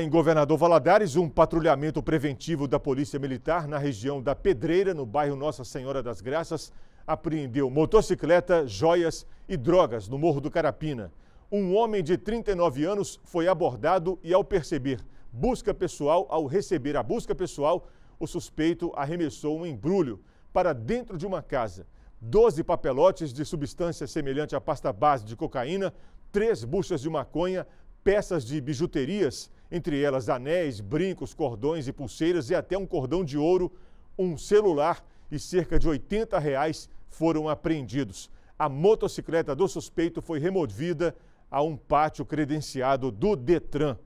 Em Governador Valadares, um patrulhamento preventivo da Polícia Militar na região da Pedreira, no bairro Nossa Senhora das Graças, apreendeu motocicleta, joias e drogas no Morro do Carapina. Um homem de 39 anos foi abordado e, ao perceber busca pessoal, ao receber a busca pessoal, o suspeito arremessou um embrulho para dentro de uma casa. Doze papelotes de substância semelhante à pasta base de cocaína, três buchas de maconha, peças de bijuterias, entre elas anéis, brincos, cordões e pulseiras e até um cordão de ouro, um celular e cerca de 80 reais foram apreendidos. A motocicleta do suspeito foi removida a um pátio credenciado do Detran.